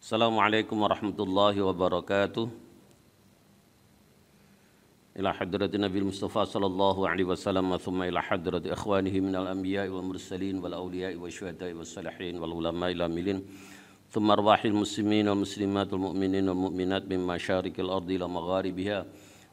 السلام عليكم ورحمة الله وبركاته إلى حضرة النبي المصطفى صلى الله عليه وسلم ثم إلى حضرة إخوانه من الأنبياء والمرسلين والأولياء والشهداء والصالحين والعلماء إلى ملين ثم أرواح المسلمين والمسلمات والمؤمنين والمؤمنات من مشارق الأرض إلى مغاربها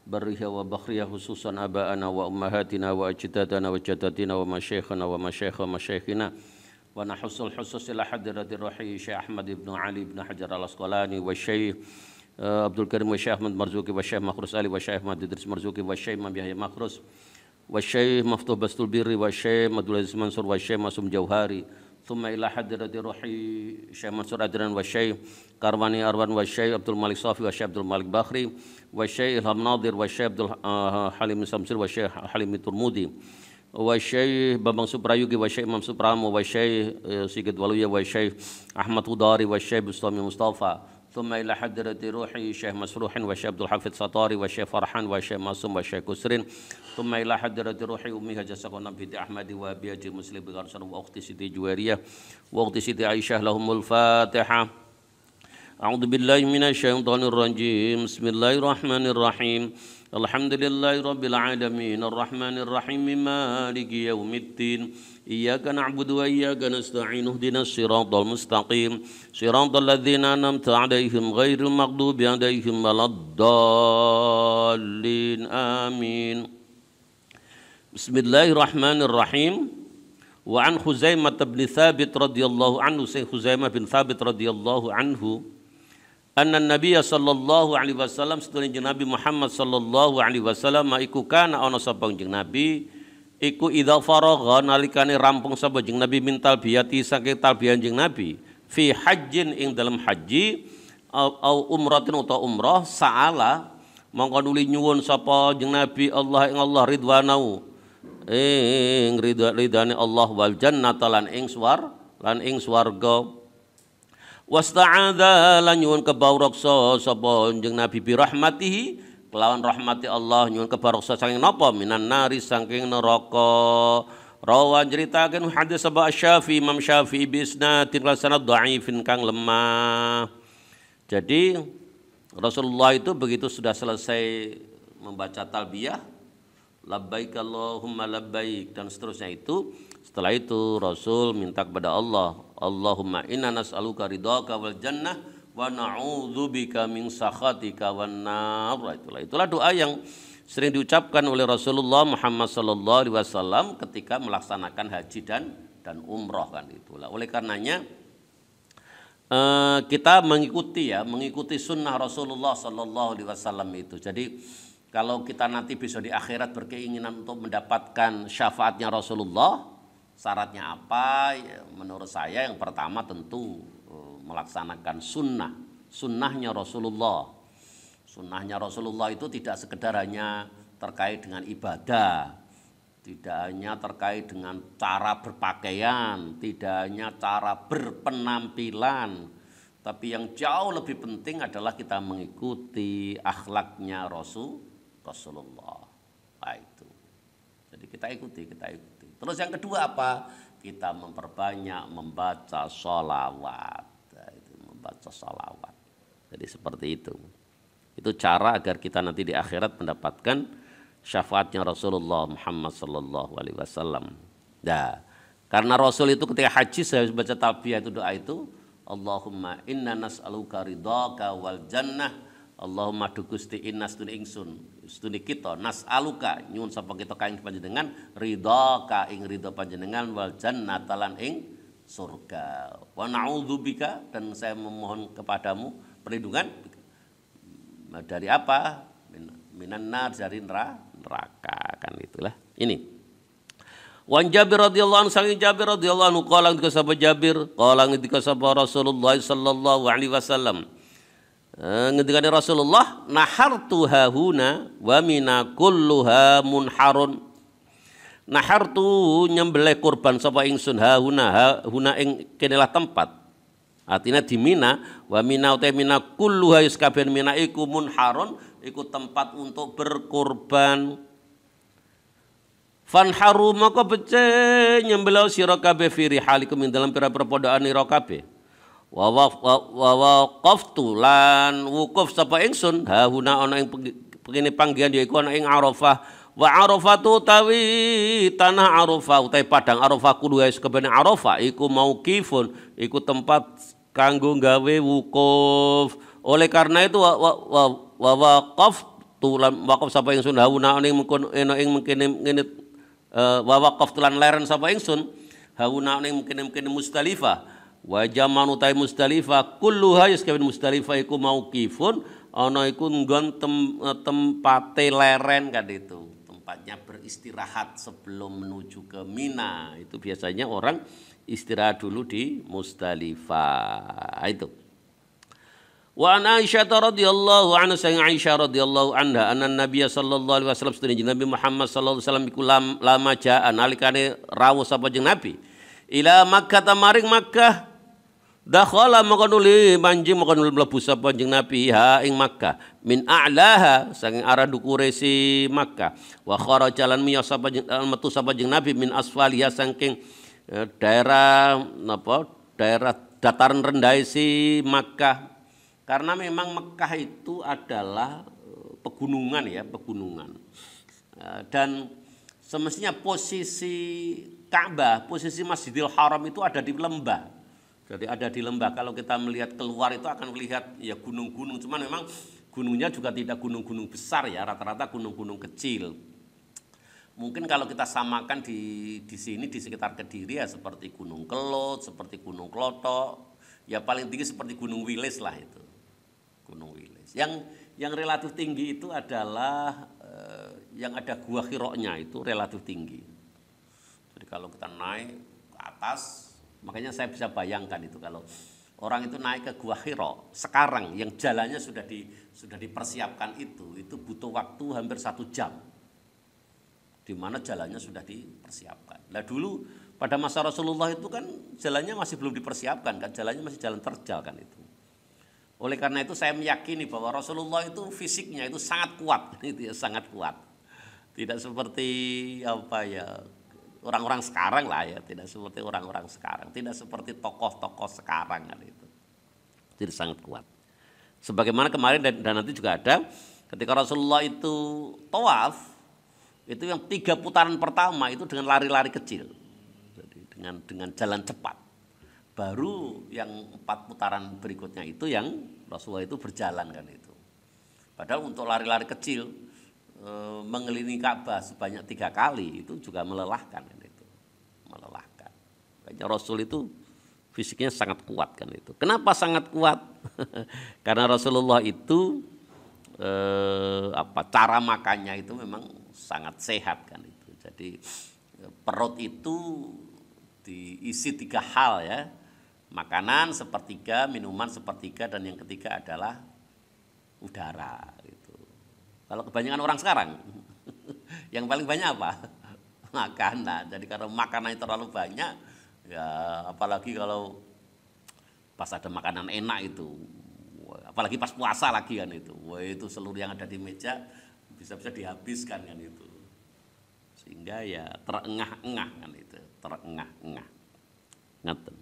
برها وبخرها خصوصا أباءنا وأمهاتنا وأجدادنا وجداتنا ومشايخنا ومشيخ ومشيخنا, ومشيخنا ونحس الحسوس إلى حضرة الرحي شيخ أحمد بن علي بن حجر الأسقلاني والشيخ آه، عبد الكريم والشيخ أحمد مرزوقي والشيخ مخرس علي والشيخ أحمد إدريس مرزوقي والشيخ مبيه يحيى مخرس والشيخ مفتوح بسط البيري والشيخ عبد العزيز منصور والشيخ معصوم جوهاري ثم إلى حضرة روحي الشيخ منصور أدران والشيخ كارواني أروان والشيخ عبد الملك صافي والشيخ عبد الملك بخري والشيخ إلهام ناظر والشيخ عبد الحليم آه، سمسير والشيخ حليم ترمودي وشيخ بابان سبرايوغي وشيخ امام سبرام وشيخ سيد ولوية وشيخ احمد وداري وشيخ بستامي مصطفى ثم الى حضره روحي الشيخ مسروح والشيخ عبد الحفيظ سطاري والشيخ فرحان والشيخ معصوم والشيخ كسرين ثم الى حضره روحي امي حجه سكونة بنت احمد وابي مسلم بغرسن واختي سيدي جويريه واختي سيدي عائشه لهم الفاتحه أعوذ بالله من الشيطان الرجيم بسم الله الرحمن الرحيم الحمد لله رب العالمين الرحمن الرحيم مالك يوم الدين إياك نعبد وإياك نستعين اهدنا الصراط المستقيم صراط الذين أنعمت عليهم غير المغضوب عليهم ولا الضالين آمين بسم الله الرحمن الرحيم وعن خزيمة بن ثابت رضي الله عنه سي خزيمة بن ثابت رضي الله عنه anna ya sallallahu alaihi wasallam setelah jeung nabi Muhammad sallallahu alaihi wasallam iku kana ana sapa jeung nabi iku idza faragha nalikane rampung sapa jeng nabi mintal biyati saking talbiyan jeung nabi fi hajjin ing dalam haji au umratin atau umrah saala mongko nuli nyuwun sapa jeung nabi Allah ing Allah ridwanau ing ridwane Allah wal natalan ing swar lan ing swarga wasta'adha lan nyuwun kebaroksa sapa jeng nabi bi rahmatihi kelawan rahmati Allah nyuwun kebaroksa saking napa minan nari saking neraka rawan ceritakan hadis sapa Syafi'i Imam syafi bisna isnadin sanad dhaifin kang lemah jadi Rasulullah itu begitu sudah selesai membaca talbiyah labbaik Allahumma labbaik dan seterusnya itu setelah itu Rasul minta kepada Allah Allahumma inna nas'aluka ridhaka wal jannah wa na'udzubika min sakhatika wan nar. Nah, itulah itulah doa yang sering diucapkan oleh Rasulullah Muhammad sallallahu alaihi wasallam ketika melaksanakan haji dan dan umroh kan itulah. Oleh karenanya eh, kita mengikuti ya, mengikuti sunnah Rasulullah sallallahu alaihi wasallam itu. Jadi kalau kita nanti bisa di akhirat berkeinginan untuk mendapatkan syafaatnya Rasulullah, Syaratnya apa? Ya, menurut saya yang pertama tentu eh, melaksanakan sunnah, sunnahnya Rasulullah. Sunnahnya Rasulullah itu tidak sekedar hanya terkait dengan ibadah, tidak hanya terkait dengan cara berpakaian, tidak hanya cara berpenampilan, tapi yang jauh lebih penting adalah kita mengikuti akhlaknya Rasul Rasulullah. Nah, itu. Jadi kita ikuti, kita ikuti. Terus yang kedua apa? Kita memperbanyak membaca sholawat. Ya, membaca sholawat. Jadi seperti itu. Itu cara agar kita nanti di akhirat mendapatkan syafaatnya Rasulullah Muhammad saw Alaihi Wasallam. Nah, karena Rasul itu ketika haji saya baca talbiyah itu doa itu Allahumma inna nas'aluka ridhaka wal jannah Allahumma dukusti innas tun ingsun studi kita aluka nyun sapa kita kain panjenengan ridha ing ridha panjenengan wal natalan ing surga wa na'udzubika dan saya memohon kepadamu perlindungan nah, dari apa minan nar dari neraka kan itulah ini Wan Jabir radhiyallahu anhu Jabir radhiyallahu anhu qala ngendika Jabir qala ngendika Rasulullah sallallahu alaihi wasallam Eh, ngendikane Rasulullah nahartu hahuna wa mina kulluha munharun nahartu nyembelih kurban sapa ingsun hahuna hahuna ing kenelah tempat artinya di Mina wa mina uta mina kulluha yus mina iku munharun iku tempat untuk berkorban fanharu maka pece nyembelau sira firi halikum dalam pira perpondaan ira wa wa qaftu lan wukuf sapa ingsun ha huna ana ing pengene panggihan iku ana ing Arafah wa Arafah tu tawi tanah Arafah utai padang Arafah kudu wis kebene Arafah iku mauqifun iku tempat kanggo gawe wukuf oleh karena itu wa wa wa wa qaftu lan wukuf sapa ingsun ha huna ana ing mengkene ngene eh, wa waqaftu lan leren sapa ingsun ha huna ana ing mengkene mustalifah wa jaman utai kullu hayus yuskawin mustalifa iku kifun, ana iku nggon tem, eh, tempate leren kan itu tempatnya beristirahat sebelum menuju ke Mina itu biasanya orang istirahat dulu di Musta'lifa itu Wa an Aisyah radhiyallahu anha sayang Aisyah radhiyallahu anha anna Nabi sallallahu alaihi wasallam Nabi Muhammad sallallahu alaihi wasallam iku lama jaa nalikane rawuh sapa jeneng Nabi ila Makkah tamaring Makkah dakhala makanuli banjing makanul mlebu sapa jeneng Nabi ha ing Makkah min a'laha saking arah dukure si Makkah wa kharaja lan miya sapa eh, metu sapa jeneng Nabi min asfaliha ya, saking eh, daerah napa daerah dataran rendah si Makkah karena memang Mekah itu adalah eh, pegunungan ya pegunungan dan semestinya posisi Ka'bah, posisi Masjidil Haram itu ada di lembah. Jadi ada di lembah. Kalau kita melihat keluar itu akan melihat ya gunung-gunung. Cuman memang gunungnya juga tidak gunung-gunung besar ya, rata-rata gunung-gunung kecil. Mungkin kalau kita samakan di di sini di sekitar Kediri ya seperti Gunung Kelot, seperti Gunung Klotok, ya paling tinggi seperti Gunung Wilis lah itu. Gunung Wilis. Yang yang relatif tinggi itu adalah eh, yang ada gua kiroknya itu relatif tinggi jadi kalau kita naik ke atas, makanya saya bisa bayangkan itu kalau orang itu naik ke Gua Hiro sekarang yang jalannya sudah di sudah dipersiapkan itu, itu butuh waktu hampir satu jam. Di mana jalannya sudah dipersiapkan. Nah dulu pada masa Rasulullah itu kan jalannya masih belum dipersiapkan kan, jalannya masih jalan terjal kan itu. Oleh karena itu saya meyakini bahwa Rasulullah itu fisiknya itu sangat kuat, itu ya sangat kuat. Tidak seperti apa ya orang-orang sekarang lah ya tidak seperti orang-orang sekarang tidak seperti tokoh-tokoh sekarang kan itu jadi sangat kuat sebagaimana kemarin dan, dan nanti juga ada ketika Rasulullah itu tawaf itu yang tiga putaran pertama itu dengan lari-lari kecil jadi dengan dengan jalan cepat baru yang empat putaran berikutnya itu yang Rasulullah itu berjalan kan itu padahal untuk lari-lari kecil E, mengelilingi Ka'bah sebanyak tiga kali itu juga melelahkan kan itu melelahkan Kayaknya Rasul itu fisiknya sangat kuat kan itu kenapa sangat kuat karena Rasulullah itu eh, apa cara makannya itu memang sangat sehat kan itu jadi e, perut itu diisi tiga hal ya makanan sepertiga minuman sepertiga dan yang ketiga adalah udara kalau kebanyakan orang sekarang, yang paling banyak apa? Makanan. Nah, jadi karena makanan terlalu banyak, ya apalagi kalau pas ada makanan enak itu, apalagi pas puasa lagi kan itu, wah itu seluruh yang ada di meja bisa-bisa dihabiskan kan itu. Sehingga ya terengah-engah kan itu, terengah-engah. Ngaten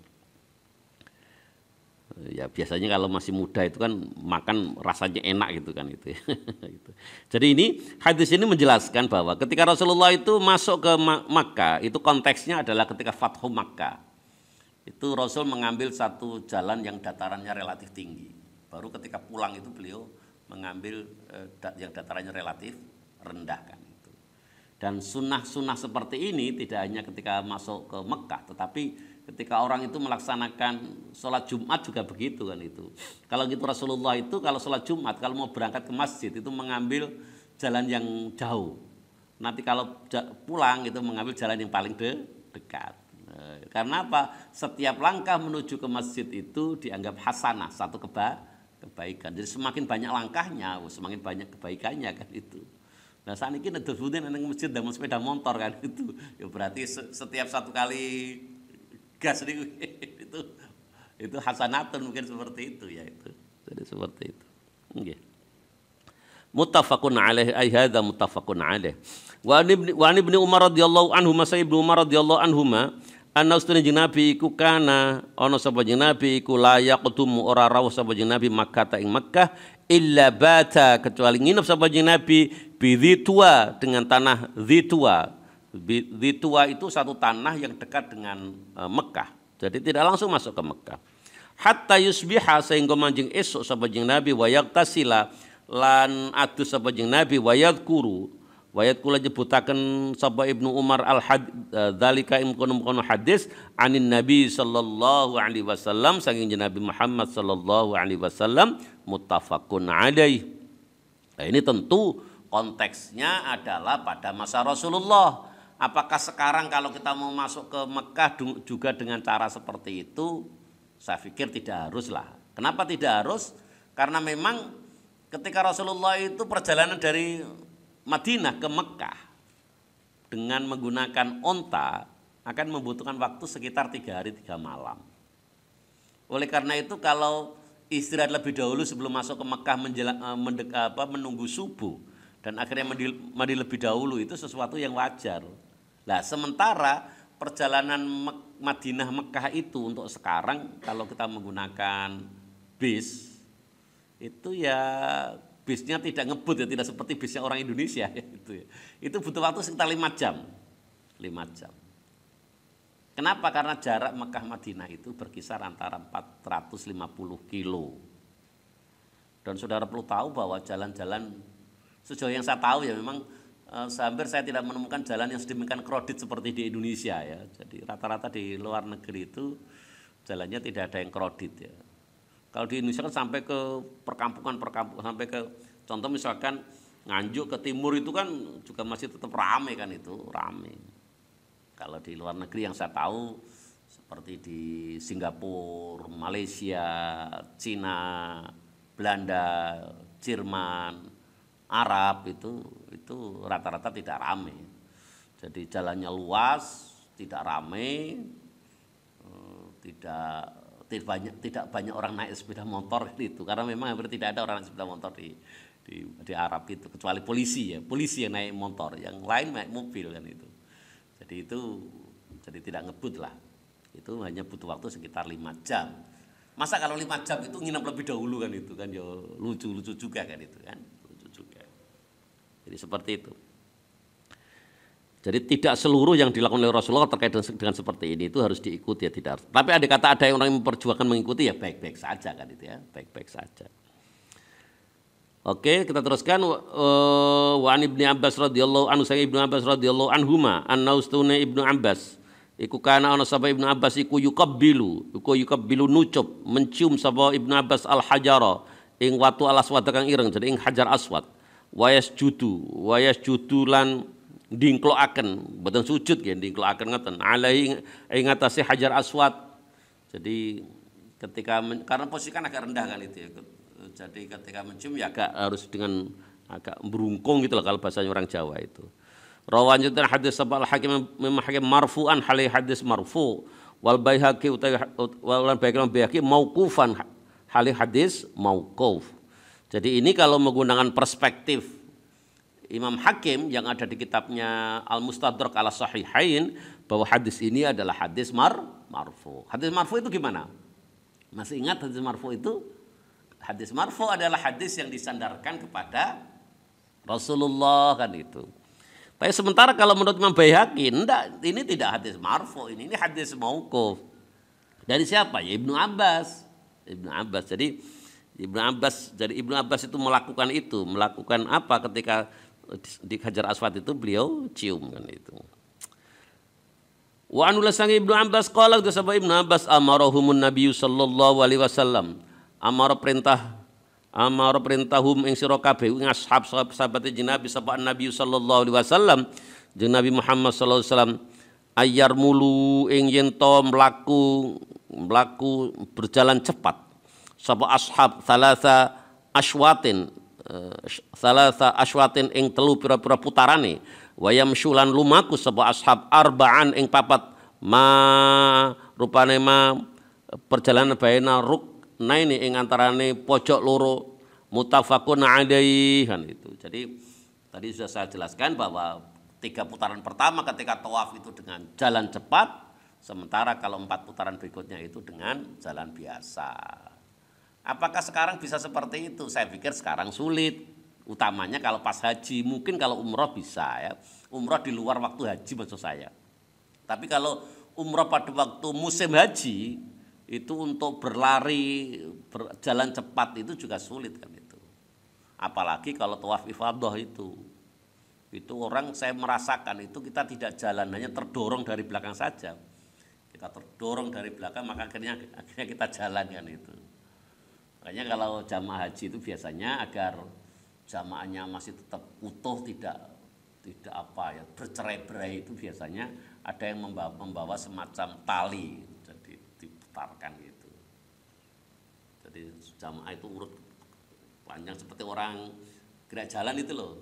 ya biasanya kalau masih muda itu kan makan rasanya enak gitu kan itu. Ya. Gitu. Jadi ini hadis ini menjelaskan bahwa ketika Rasulullah itu masuk ke Makkah itu konteksnya adalah ketika Fathu Makkah. Itu Rasul mengambil satu jalan yang datarannya relatif tinggi. Baru ketika pulang itu beliau mengambil eh, yang datarannya relatif rendah kan itu. Dan sunnah-sunnah seperti ini tidak hanya ketika masuk ke Mekah tetapi Ketika orang itu melaksanakan sholat Jumat juga begitu kan itu. Kalau gitu Rasulullah itu kalau sholat Jumat kalau mau berangkat ke masjid itu mengambil jalan yang jauh. Nanti kalau pulang itu mengambil jalan yang paling de dekat. Eh, karena apa? Setiap langkah menuju ke masjid itu dianggap hasanah, satu keba kebaikan. Jadi semakin banyak langkahnya, oh, semakin banyak kebaikannya kan itu. Nah saat ini ada masjid dan sepeda motor kan itu. Ya berarti setiap satu kali gas nih itu itu hasanatun mungkin seperti itu ya itu jadi seperti itu okay. muttafaqun alaih ai hadza muttafaqun alaih wa ibn wa ibn umar radhiyallahu anhu masa ibnu umar radhiyallahu anhu ma anna ustun jeung nabi kana ana sapa nabi layak tumu ora rawuh sapa jeung nabi makkah ing makkah illa bata kecuali nginep sapa jeung nabi bi dhitwa dengan tanah dhitwa Litua itu satu tanah yang dekat dengan e, Mekah. Jadi tidak langsung masuk ke Mekah. Hatta yusbiha sehingga manjing esok sapa jeng Nabi wa yaktasila lan atus sapa jeng Nabi wa kuru Wayat kula jebutakan sapa Ibnu Umar al had e, dalika kono hadis anin Nabi sallallahu alaihi wasallam saking Nabi Muhammad sallallahu alaihi wasallam muttafaqun alaih. Nah, ini tentu konteksnya adalah pada masa Rasulullah Apakah sekarang kalau kita mau masuk ke Mekah juga dengan cara seperti itu? Saya pikir tidak harus lah. Kenapa tidak harus? Karena memang ketika Rasulullah itu perjalanan dari Madinah ke Mekah dengan menggunakan onta akan membutuhkan waktu sekitar tiga hari tiga malam. Oleh karena itu kalau istirahat lebih dahulu sebelum masuk ke Mekah menjelang, eh, mendek, apa, menunggu subuh dan akhirnya mandi, mandi lebih dahulu itu sesuatu yang wajar. Nah, sementara perjalanan Madinah Mekah itu untuk sekarang kalau kita menggunakan bis itu ya bisnya tidak ngebut ya tidak seperti bisnya orang Indonesia itu ya. itu butuh waktu sekitar lima jam lima jam kenapa karena jarak Mekah Madinah itu berkisar antara 450 kilo dan saudara perlu tahu bahwa jalan-jalan sejauh yang saya tahu ya memang Eh, hampir saya tidak menemukan jalan yang sedemikian kredit seperti di Indonesia ya. Jadi rata-rata di luar negeri itu jalannya tidak ada yang kredit ya. Kalau di Indonesia kan sampai ke perkampungan-perkampungan sampai ke contoh misalkan Nganjuk ke timur itu kan juga masih tetap rame kan itu, rame. Kalau di luar negeri yang saya tahu seperti di Singapura, Malaysia, Cina, Belanda, Jerman, Arab itu itu rata-rata tidak ramai. Jadi jalannya luas, tidak ramai, eh, tidak tidak banyak tidak banyak orang naik sepeda motor itu karena memang hampir tidak ada orang naik sepeda motor di di, di Arab itu kecuali polisi ya polisi yang naik motor yang lain naik mobil kan itu jadi itu jadi tidak ngebut lah itu hanya butuh waktu sekitar lima jam masa kalau lima jam itu nginap lebih dahulu kan itu kan ya lucu lucu juga kan itu kan jadi seperti itu. Jadi tidak seluruh yang dilakukan oleh Rasulullah terkait dengan seperti ini itu harus diikuti ya tidak. Harus. Tapi ada kata ada yang orang yang memperjuangkan mengikuti ya baik-baik saja kan itu ya, baik-baik saja. Oke, kita teruskan wa eh, an Ibnu Abbas radhiyallahu anhu saya Ibnu Abbas radhiyallahu anhuma annaustuna Ibnu Abbas iku kana ana sapa Ibnu Abbas iku yukabbilu iku yukabbilu nucup mencium sapa Ibnu Abbas al hajara ing watu al aswad kang ireng jadi ing hajar aswad wayas judu wayas judu lan dingkloaken boten sujud ya dingkloaken ngeten alai ingatasi hajar aswad jadi ketika men, karena posisi kan agak rendah kan itu ya jadi ketika mencium ya agak harus dengan agak berungkung gitu loh kalau bahasanya orang Jawa itu rawan jutan hadis sabal hakim memang hakim marfu'an halai hadis marfu wal baihaqi utawi wal mau mauqufan halai hadis mauquf jadi ini kalau menggunakan perspektif Imam Hakim yang ada di kitabnya Al-Mustadrak Al Sahihain bahwa hadis ini adalah hadis mar marfu. Hadis marfu itu gimana? Masih ingat hadis marfu itu? Hadis marfu adalah hadis yang disandarkan kepada Rasulullah kan itu. Tapi sementara kalau menurut Imam Baihaqi, enggak, ini tidak hadis marfu, ini, ini hadis mauquf. Dari siapa? Ya Ibnu Abbas. Ibnu Abbas. Jadi Ibnu Abbas jadi Ibnu Abbas itu melakukan itu melakukan apa ketika di Hajar Aswad itu beliau cium kan itu Wa anula sang Ibnu Abbas qala ke sahabat Ibnu Abbas amarohumun Nabi sallallahu alaihi wasallam amar perintah amar perintahum ing sira kabeh ashab sahabat jinabi sapa Nabi sallallahu alaihi wasallam jeneng Nabi Muhammad sallallahu alaihi wasallam ayar mulu ing yen to mlaku mlaku berjalan cepat sapa ashab thalatha aswatin eh, thalatha aswatin ing telu pira-pira putarane wa yamsyulan lumaku sapa ashab arba'an ing papat ma rupane ma perjalanan baina ruk naini ing antarane pojok loro mutafakun adaihan itu. Jadi tadi sudah saya jelaskan bahwa tiga putaran pertama ketika tawaf itu dengan jalan cepat sementara kalau empat putaran berikutnya itu dengan jalan biasa. Apakah sekarang bisa seperti itu? Saya pikir sekarang sulit. Utamanya kalau pas haji, mungkin kalau umroh bisa ya. Umroh di luar waktu haji maksud saya. Tapi kalau umroh pada waktu musim haji, itu untuk berlari, berjalan cepat itu juga sulit kan itu. Apalagi kalau tawaf ifadah itu. Itu orang saya merasakan itu kita tidak jalan hanya terdorong dari belakang saja. Kita terdorong dari belakang maka akhirnya akhirnya kita jalankan itu. Makanya kalau jamaah haji itu biasanya agar jamaahnya masih tetap utuh tidak tidak apa ya bercerai-berai itu biasanya ada yang membawa, membawa semacam tali jadi diputarkan gitu. Jadi jamaah itu urut panjang seperti orang gerak jalan itu loh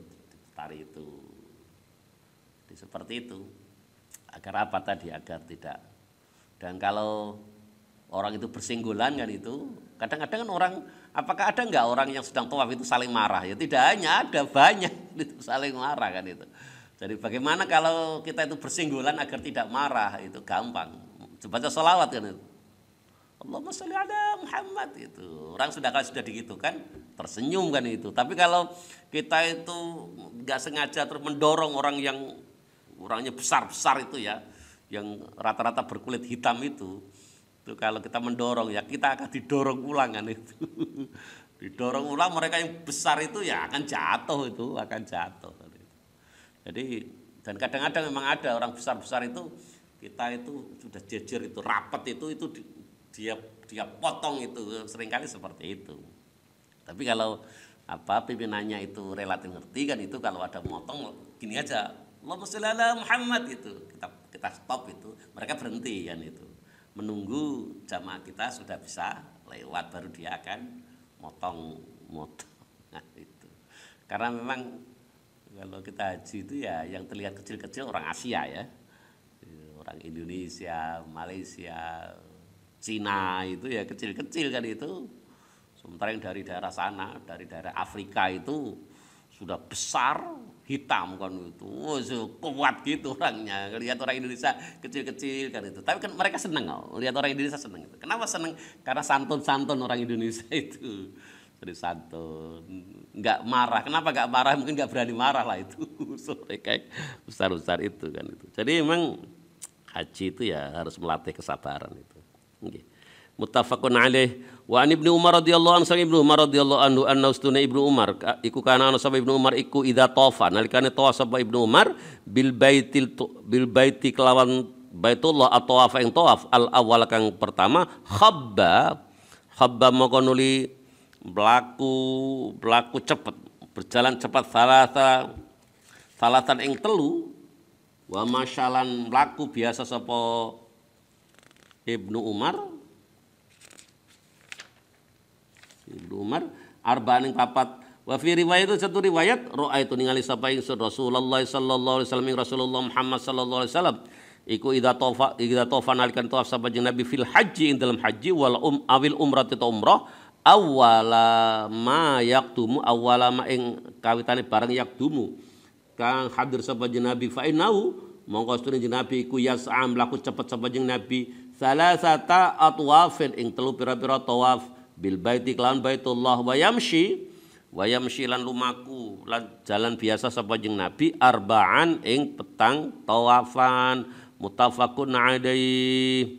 tari itu Jadi, seperti itu agar apa tadi agar tidak dan kalau orang itu bersinggulan kan itu Kadang-kadang kan orang, apakah ada nggak orang yang sedang tawaf itu saling marah? Ya tidak hanya ada, banyak itu saling marah kan itu. Jadi bagaimana kalau kita itu bersinggulan agar tidak marah itu gampang. Baca selawat kan itu. Allahumma sholli ala Muhammad itu. Orang sudah kalau sudah digitu kan tersenyum kan itu. Tapi kalau kita itu nggak sengaja terus mendorong orang yang orangnya besar-besar itu ya, yang rata-rata berkulit hitam itu, itu kalau kita mendorong ya kita akan didorong ulang kan itu didorong ulang mereka yang besar itu ya akan jatuh itu akan jatuh kan jadi dan kadang-kadang memang ada orang besar-besar itu kita itu sudah jejer itu rapat itu itu dia dia potong itu seringkali seperti itu tapi kalau apa pimpinannya itu relatif ngerti kan itu kalau ada motong gini aja Allahumma ala Muhammad itu kita kita stop itu mereka berhenti kan itu menunggu jamaah kita sudah bisa lewat baru dia akan motong motong nah, itu karena memang kalau kita haji itu ya yang terlihat kecil-kecil orang Asia ya orang Indonesia, Malaysia, Cina itu ya kecil-kecil kan itu sementara yang dari daerah sana dari daerah Afrika itu sudah besar hitam kan itu oh, kuat gitu orangnya lihat orang Indonesia kecil-kecil kan itu tapi kan mereka seneng oh. lihat orang Indonesia seneng itu kenapa seneng karena santun-santun orang Indonesia itu jadi santun nggak marah kenapa nggak marah mungkin nggak berani marah lah itu so, kayak besar-besar itu kan itu jadi memang haji itu ya harus melatih kesabaran itu okay muttafaqun alaih wa an ibnu umar radhiyallahu anhu ibnu umar radhiyallahu anhu anna ustuna ibnu umar iku kana ana sapa ibnu umar iku idza tawafa nalikane tawaf sapa ibnu umar bil baitil bil baiti kelawan baitullah atau tawaf yang tawaf al awal kang pertama khabba khabba moko nuli blaku blaku cepat berjalan cepat salasa salatan ing telu wa masyalan blaku biasa sapa Ibnu Umar Ibnu Umar arba'aning papat wa fi riwayat satu riwayat Roa ningali sapa ingsun Rasulullah sallallahu alaihi wasallam Rasulullah Muhammad sallallahu alaihi wasallam iku ida tofa ida tofa nalikan tofa sapa Nabi fil haji ing dalam haji wal um awil umrah itu umrah awala ma tumu awala ma ing kawitane yak tumu kang hadir sapa Nabi fa inau mongko sedene Nabi iku yas'am laku cepet sapa Nabi salah salasata atwafin ing telu pira-pira tawaf bil baiti kelawan baitullah wa yamshi wa yamshi lan lumaku lan jalan biasa sapa jeng nabi arbaan ing petang tawafan mutafakun alaihi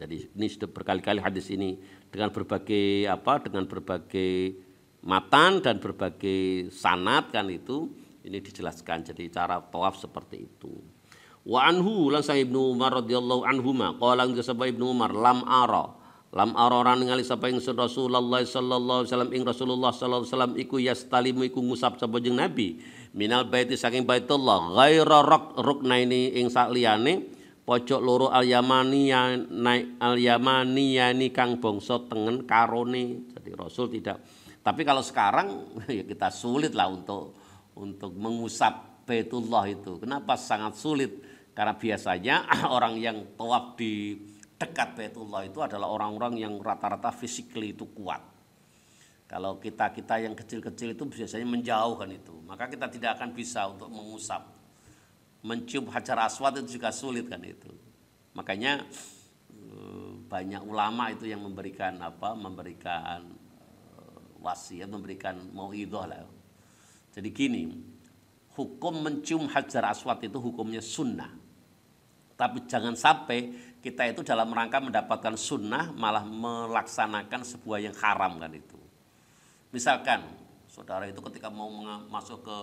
jadi ini sudah berkali-kali hadis ini dengan berbagai apa dengan berbagai matan dan berbagai sanat kan itu ini dijelaskan jadi cara tawaf seperti itu. Wa anhu lan Ibnu Umar radhiyallahu anhuma qala ngesaba Ibnu Umar lam ara Lam aroran ngali sapa ingsun Rasulullah sallallahu alaihi wasallam ing Rasulullah sallallahu alaihi wasallam iku yastalimu iku ngusap sapa jeung Nabi minal baiti saking Baitullah ghaira ruknaini ing liyane pojok loro al yamani naik al yamani ni kang bangsa tengen karone. Jadi Rasul tidak tapi kalau sekarang ya kita sulit lah untuk untuk mengusap Baitullah itu. Kenapa sangat sulit? Karena biasanya orang yang tawaf di dekat Baitullah itu adalah orang-orang yang rata-rata physically itu kuat. Kalau kita-kita yang kecil-kecil itu biasanya menjauhkan itu, maka kita tidak akan bisa untuk mengusap. Mencium hajar aswad itu juga sulit kan itu. Makanya eh, banyak ulama itu yang memberikan apa? memberikan eh, wasiat, memberikan mauidhah lah. Jadi gini, hukum mencium hajar aswad itu hukumnya sunnah. Tapi jangan sampai kita itu dalam rangka mendapatkan sunnah malah melaksanakan sebuah yang haram kan itu. Misalkan saudara itu ketika mau masuk ke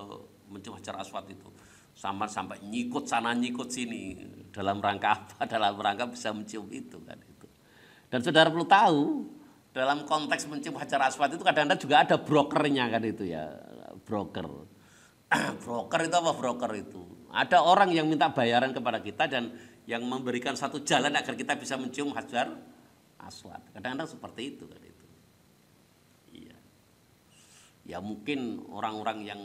mencuri Hajar Aswad itu sama sampai nyikut sana nyikut sini dalam rangka apa? Dalam rangka bisa mencium itu kan itu. Dan saudara perlu tahu dalam konteks mencium Hajar Aswad itu kadang-kadang juga ada brokernya kan itu ya broker. broker itu apa broker itu? Ada orang yang minta bayaran kepada kita dan yang memberikan satu jalan agar kita bisa mencium hajar aswad. Kadang-kadang seperti itu kan itu. Iya. Ya mungkin orang-orang yang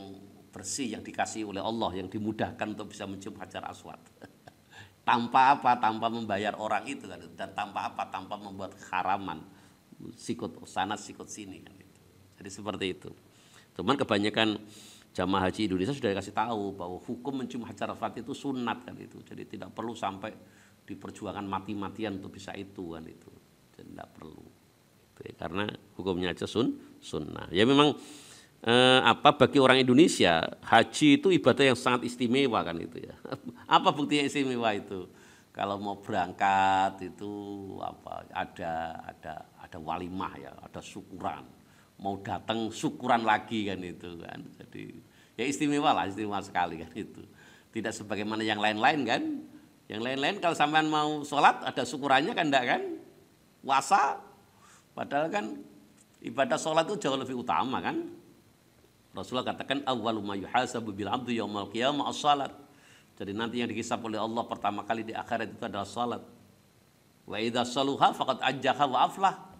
bersih yang dikasih oleh Allah yang dimudahkan untuk bisa mencium hajar aswad. tanpa apa? Tanpa membayar orang itu kan dan tanpa apa? Tanpa membuat keharaman. Sikut sana, sikut sini kan itu. Jadi seperti itu. Cuman kebanyakan jamaah haji Indonesia sudah dikasih tahu bahwa hukum mencium hajar aswad itu sunat kan itu. Jadi tidak perlu sampai diperjuangkan mati-matian untuk bisa itu kan itu. Jadi tidak perlu. Gitu ya, karena hukumnya aja sun sunnah. Ya memang eh, apa bagi orang Indonesia haji itu ibadah yang sangat istimewa kan itu ya. apa buktinya istimewa itu? Kalau mau berangkat itu apa ada ada ada walimah ya, ada syukuran mau datang syukuran lagi kan itu kan. Jadi ya istimewa lah, istimewa sekali kan itu. Tidak sebagaimana yang lain-lain kan. Yang lain-lain kalau sampean mau sholat ada syukurannya kan enggak kan? Puasa padahal kan ibadah sholat itu jauh lebih utama kan. Rasulullah katakan awwalu ma yuhasabu bil abdu yaumal qiyamah as-salat. Jadi nanti yang dikisah oleh Allah pertama kali di akhirat itu adalah sholat Wa idza saluha faqad ajjaha wa aflah.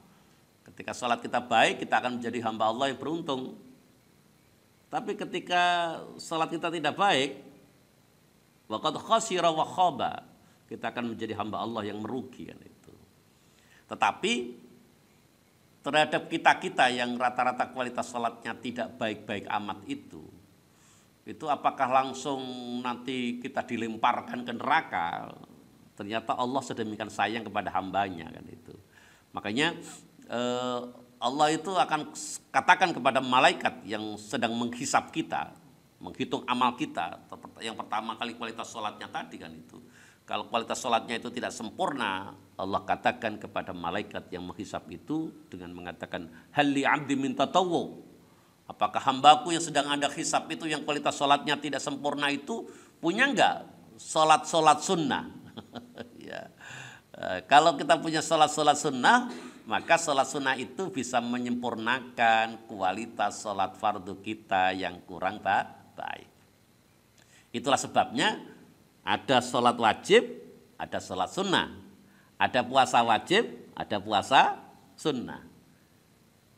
Ketika sholat kita baik, kita akan menjadi hamba Allah yang beruntung. Tapi ketika sholat kita tidak baik, waqad khasira wa khaba, kita akan menjadi hamba Allah yang merugi kan itu. Tetapi terhadap kita-kita yang rata-rata kualitas sholatnya tidak baik-baik amat itu, itu apakah langsung nanti kita dilemparkan ke neraka? Ternyata Allah sedemikian sayang kepada hambanya kan itu. Makanya Eh, Allah itu akan katakan kepada malaikat yang sedang menghisap kita, menghitung amal kita. Yang pertama kali kualitas sholatnya tadi kan itu. Kalau kualitas sholatnya itu tidak sempurna, Allah katakan kepada malaikat yang menghisap itu dengan mengatakan, Hali abdi minta tawo. Apakah hambaku yang sedang ada hisap itu yang kualitas sholatnya tidak sempurna itu punya enggak sholat-sholat sunnah? ya. Eh, kalau kita punya sholat-sholat sunnah, maka sholat sunnah itu bisa menyempurnakan kualitas sholat fardu kita yang kurang baik. Itulah sebabnya ada sholat wajib, ada sholat sunnah. Ada puasa wajib, ada puasa sunnah.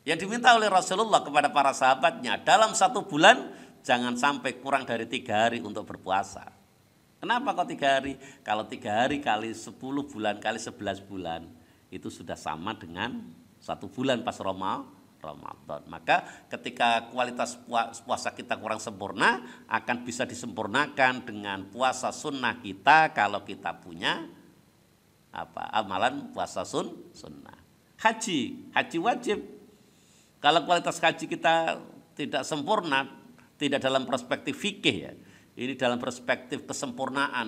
Yang diminta oleh Rasulullah kepada para sahabatnya, dalam satu bulan jangan sampai kurang dari tiga hari untuk berpuasa. Kenapa kok tiga hari? Kalau tiga hari kali sepuluh bulan kali sebelas bulan itu sudah sama dengan satu bulan pas Romal Ramadan. Maka ketika kualitas puasa kita kurang sempurna akan bisa disempurnakan dengan puasa sunnah kita kalau kita punya apa amalan puasa sun sunnah. Haji, haji wajib. Kalau kualitas haji kita tidak sempurna, tidak dalam perspektif fikih ya. Ini dalam perspektif kesempurnaan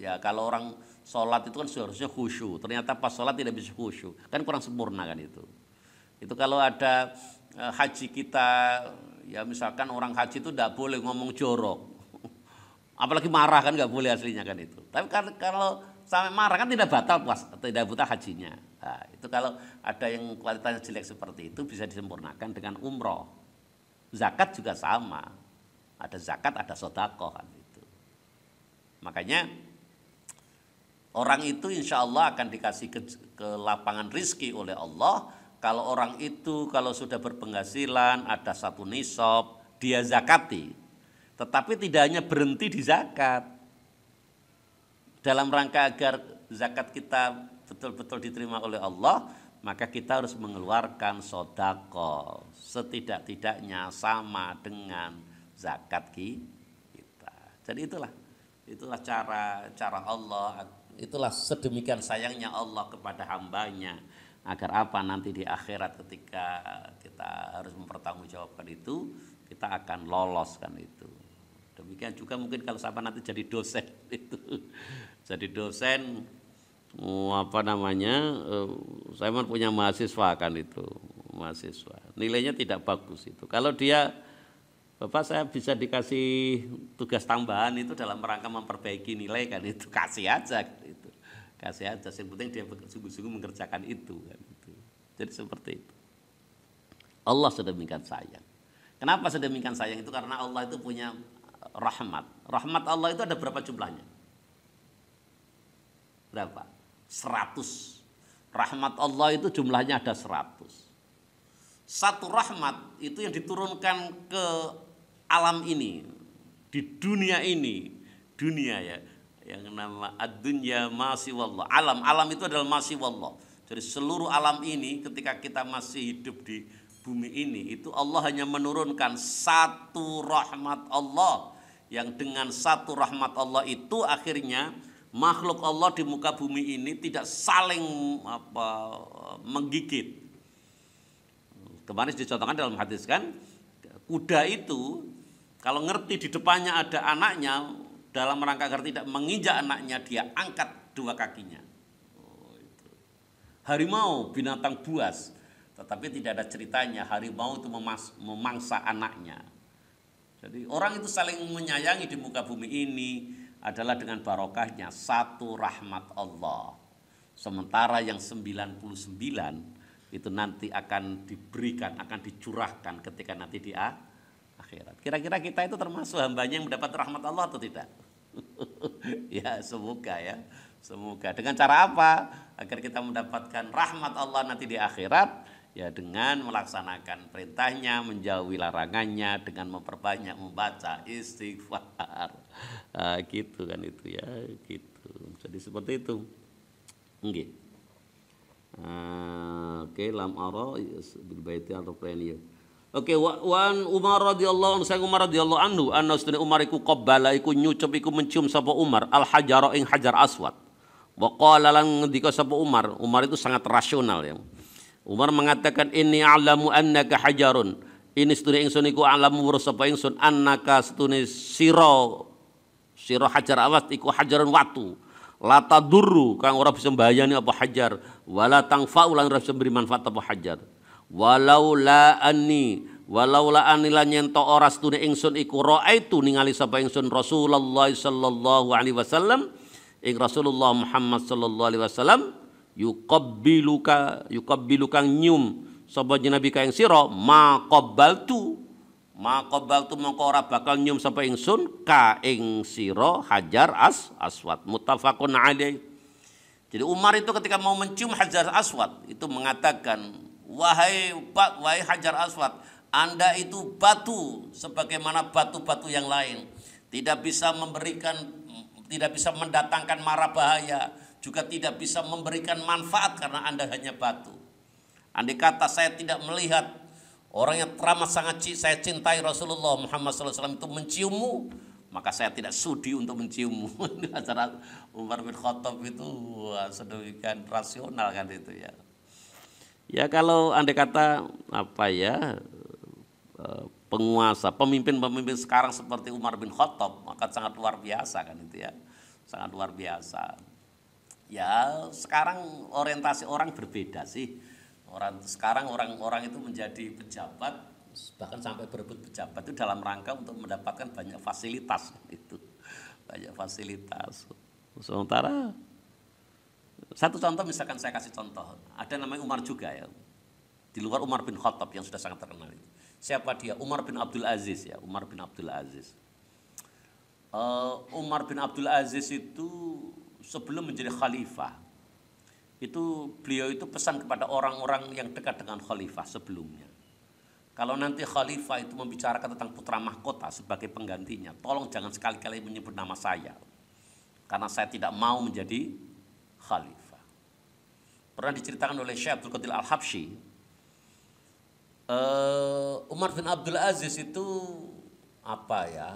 Ya kalau orang sholat itu kan seharusnya khusyuk. Ternyata pas sholat tidak bisa khusyuk. Kan kurang sempurna kan itu. Itu kalau ada e, haji kita, ya misalkan orang haji itu tidak boleh ngomong jorok. Apalagi marah kan nggak boleh aslinya kan itu. Tapi kalau sampai marah kan tidak batal puas, tidak buta hajinya. Nah, itu kalau ada yang kualitasnya jelek seperti itu bisa disempurnakan dengan umroh. Zakat juga sama. Ada zakat, ada sodakoh kan itu. Makanya Orang itu insya Allah akan dikasih ke, ke lapangan rizki oleh Allah. Kalau orang itu kalau sudah berpenghasilan ada satu nisab dia zakati. Tetapi tidak hanya berhenti di zakat. Dalam rangka agar zakat kita betul-betul diterima oleh Allah, maka kita harus mengeluarkan sodako setidak-tidaknya sama dengan zakat kita. Jadi itulah itulah cara cara Allah Itulah sedemikian sayangnya Allah kepada hambanya agar apa nanti di akhirat ketika kita harus mempertanggungjawabkan itu kita akan loloskan itu demikian juga mungkin kalau sampai nanti jadi dosen itu jadi dosen oh, apa namanya eh, saya punya mahasiswa kan itu mahasiswa nilainya tidak bagus itu kalau dia Bapak saya bisa dikasih tugas tambahan itu dalam rangka memperbaiki nilai kan itu kasih aja itu kasih aja yang penting dia sungguh-sungguh mengerjakan itu kan itu jadi seperti itu Allah sedemikian sayang kenapa sedemikian sayang itu karena Allah itu punya rahmat rahmat Allah itu ada berapa jumlahnya berapa Seratus. rahmat Allah itu jumlahnya ada seratus. satu rahmat itu yang diturunkan ke alam ini, di dunia ini, dunia ya, yang nama ad-dunya wallah. Alam, alam itu adalah masih wallah. Jadi seluruh alam ini ketika kita masih hidup di bumi ini itu Allah hanya menurunkan satu rahmat Allah yang dengan satu rahmat Allah itu akhirnya makhluk Allah di muka bumi ini tidak saling apa menggigit. Kemarin dicontohkan dalam hadis kan kuda itu kalau ngerti di depannya ada anaknya, dalam rangka agar tidak menginjak anaknya, dia angkat dua kakinya. Oh, itu. Harimau binatang buas, tetapi tidak ada ceritanya harimau itu memas memangsa anaknya. Jadi orang itu saling menyayangi di muka bumi ini adalah dengan barokahnya satu rahmat Allah. Sementara yang 99 itu nanti akan diberikan, akan dicurahkan ketika nanti dia akhirat. Kira-kira kita itu termasuk hambanya yang mendapat rahmat Allah atau tidak? ya semoga ya, semoga. Dengan cara apa? Agar kita mendapatkan rahmat Allah nanti di akhirat, ya dengan melaksanakan perintahnya, menjauhi larangannya, dengan memperbanyak membaca istighfar. Nah, gitu kan itu ya, gitu. Jadi seperti itu. Ah, oke. Okay. Oke, okay. lam aro ya, bil baiti al Oke, okay, wan Umar radhiyallahu anhu, saya Umar radhiyallahu anhu, anna ustune Umar iku qabbala iku nyucup iku mencium sapa Umar al hajara ing hajar aswad. Wa qala lan ngendika sapa Umar, Umar itu sangat rasional ya. Umar mengatakan ini alamu annaka hajarun. Ini stune ingsun iku alamu weruh sapa ingsun annaka stune sira sira hajar aswad iku hajarun watu. Lata duru kang ora bisa mbayani apa hajar, Walatang tangfa ulang ora bisa beri manfaat apa hajar. Walau la anni walaula anila nyento ora stune ingsun iku raaitu ningali sapa ingsun Rasulullah sallallahu alaihi wasallam ing Rasulullah Muhammad sallallahu alaihi wasallam yuqabbiluka yuqabbiluka nyum sapa jenabi ka ing sira ma qabbaltu mongko ora bakal nyum sapa ingsun ka ing sira hajar as aswad muttafaqun alaihi jadi Umar itu ketika mau mencium Hajar Aswad itu mengatakan wahai wahai Hajar Aswad, Anda itu batu sebagaimana batu-batu yang lain. Tidak bisa memberikan tidak bisa mendatangkan mara bahaya, juga tidak bisa memberikan manfaat karena Anda hanya batu. Andai kata saya tidak melihat orang yang teramat sangat saya cintai Rasulullah Muhammad SAW itu menciummu, maka saya tidak sudi untuk menciummu. Umar bin Khattab itu wah, sedemikian rasional kan itu ya. Ya kalau andai kata apa ya eh, penguasa, pemimpin-pemimpin sekarang seperti Umar bin Khattab, maka sangat luar biasa kan itu ya. Sangat luar biasa. Ya, sekarang orientasi orang berbeda sih. Orang sekarang orang-orang itu menjadi pejabat bahkan sampai berebut pejabat itu dalam rangka untuk mendapatkan banyak fasilitas kan itu. Banyak fasilitas. Sementara satu contoh misalkan saya kasih contoh, ada namanya Umar juga ya. Di luar Umar bin Khattab yang sudah sangat terkenal itu. Siapa dia? Umar bin Abdul Aziz ya, Umar bin Abdul Aziz. Uh, Umar bin Abdul Aziz itu sebelum menjadi khalifah itu beliau itu pesan kepada orang-orang yang dekat dengan khalifah sebelumnya. Kalau nanti khalifah itu membicarakan tentang putra mahkota sebagai penggantinya, tolong jangan sekali-kali menyebut nama saya. Karena saya tidak mau menjadi khalifah. Pernah diceritakan oleh Syekh Abdul Qadir Al-Habsyi, eh, Umar bin Abdul Aziz itu apa ya?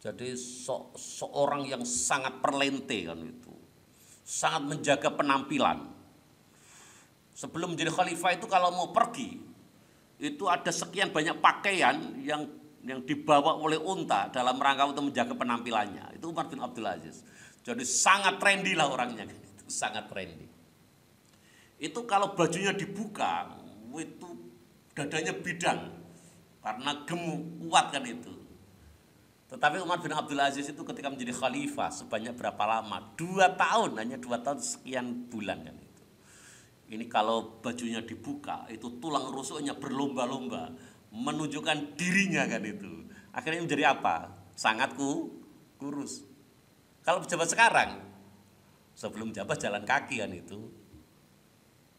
Jadi so, seorang yang sangat perlente kan itu. Sangat menjaga penampilan. Sebelum menjadi khalifah itu kalau mau pergi itu ada sekian banyak pakaian yang yang dibawa oleh unta dalam rangka untuk menjaga penampilannya. Itu Umar bin Abdul Aziz. Jadi sangat trendy lah orangnya sangat trendy. Itu kalau bajunya dibuka, itu dadanya bidang karena gemuk kuat kan itu. Tetapi Umar bin Abdul Aziz itu ketika menjadi khalifah sebanyak berapa lama? Dua tahun, hanya dua tahun sekian bulan kan itu. Ini kalau bajunya dibuka, itu tulang rusuknya berlomba-lomba menunjukkan dirinya kan itu. Akhirnya menjadi apa? Sangat ku, kurus. Kalau pejabat sekarang sebelum jabat jalan kaki kan itu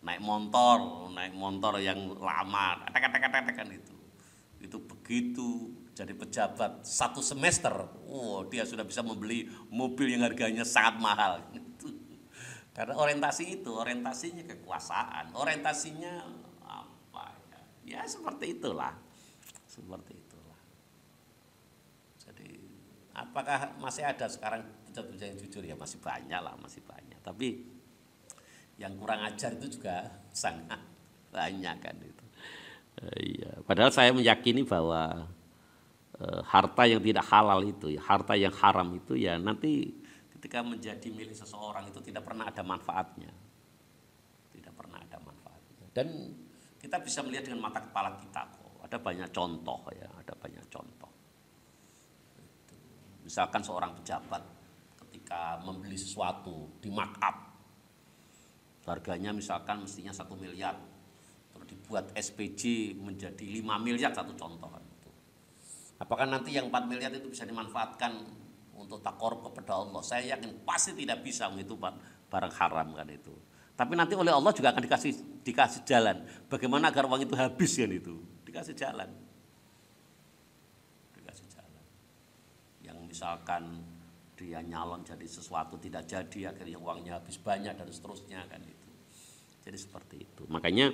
naik motor naik motor yang lama tekan tekan tekan itu itu begitu jadi pejabat satu semester wow dia sudah bisa membeli mobil yang harganya sangat mahal itu karena orientasi itu orientasinya kekuasaan orientasinya apa ya ya seperti itulah seperti itulah jadi apakah masih ada sekarang ada tulisan yang jujur ya masih banyak lah masih banyak tapi yang kurang ajar itu juga sangat banyak kan itu eh, iya padahal saya meyakini bahwa e, harta yang tidak halal itu harta yang haram itu ya nanti ketika menjadi milik seseorang itu tidak pernah ada manfaatnya tidak pernah ada manfaatnya dan kita bisa melihat dengan mata kepala kita kok ada banyak contoh ya ada banyak contoh misalkan seorang pejabat ketika membeli sesuatu di markup harganya misalkan mestinya satu miliar terus dibuat SPJ menjadi 5 miliar satu contoh kan apakah nanti yang 4 miliar itu bisa dimanfaatkan untuk takor kepada Allah saya yakin pasti tidak bisa itu barang haram kan itu tapi nanti oleh Allah juga akan dikasih dikasih jalan bagaimana agar uang itu habis kan itu dikasih jalan dikasih jalan yang misalkan dia nyalon jadi sesuatu tidak jadi akhirnya uangnya habis banyak dan seterusnya kan itu jadi seperti itu makanya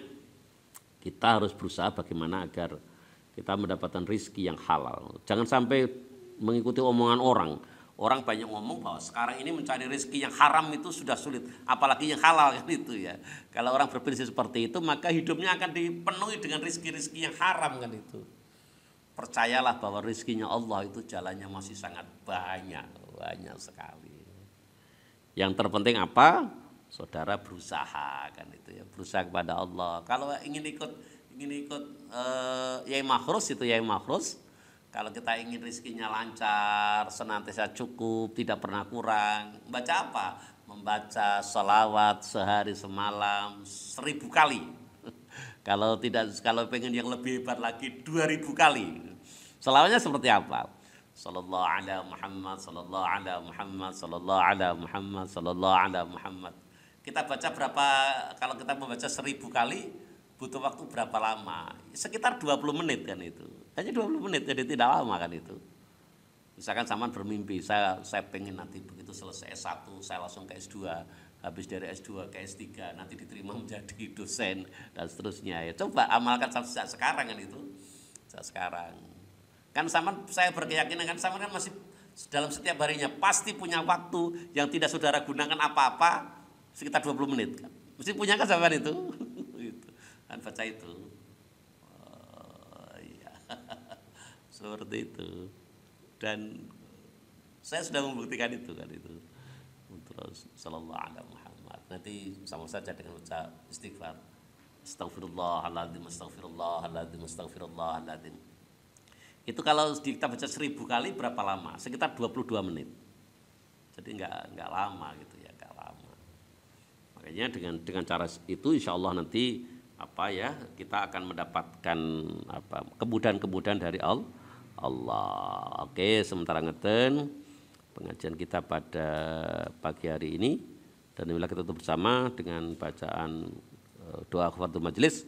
kita harus berusaha bagaimana agar kita mendapatkan rizki yang halal jangan sampai mengikuti omongan orang orang banyak ngomong bahwa sekarang ini mencari rezeki yang haram itu sudah sulit apalagi yang halal kan itu ya kalau orang berprinsip seperti itu maka hidupnya akan dipenuhi dengan rezeki-rezeki yang haram kan itu percayalah bahwa rezekinya Allah itu jalannya masih sangat banyak banyak sekali. Yang terpenting apa? Saudara berusaha kan itu ya, berusaha kepada Allah. Kalau ingin ikut ingin ikut uh, Yai Mahrus itu Yai Mahrus. Kalau kita ingin rezekinya lancar, senantiasa cukup, tidak pernah kurang, baca apa? Membaca selawat sehari semalam seribu kali. kalau tidak, kalau pengen yang lebih hebat lagi dua ribu kali. Selawatnya seperti apa? sallallahu ala Muhammad sallallahu ala Muhammad sallallahu ala Muhammad sallallahu ala Muhammad kita baca berapa kalau kita membaca seribu kali butuh waktu berapa lama sekitar 20 menit kan itu hanya 20 menit jadi tidak lama kan itu misalkan sama bermimpi saya saya pengen nanti begitu selesai S1 saya langsung ke S2 habis dari S2 ke S3 nanti diterima menjadi dosen dan seterusnya ya coba amalkan sejak sekarang kan itu sejak sekarang Kan sama saya berkeyakinan kan sama kan masih dalam setiap harinya pasti punya waktu yang tidak saudara gunakan apa-apa sekitar 20 menit kan. Mesti punya kan zaman itu. Gitu. kan baca itu. Oh, iya. Seperti itu. Dan saya sudah membuktikan itu kan itu. Terus sallallahu alaihi Muhammad. Nanti sama saja dengan baca istighfar. Astaghfirullah, astagfirullahaladzim, astagfirullahaladzim, astagfirullahaladzim. Itu kalau kita baca seribu kali berapa lama? Sekitar 22 menit. Jadi nggak nggak lama gitu ya, nggak lama. Makanya dengan dengan cara itu insya Allah nanti apa ya kita akan mendapatkan apa kemudahan-kemudahan dari Allah. Allah. Oke, sementara ngeten pengajian kita pada pagi hari ini dan inilah kita tutup bersama dengan bacaan eh, doa kafaratul majelis.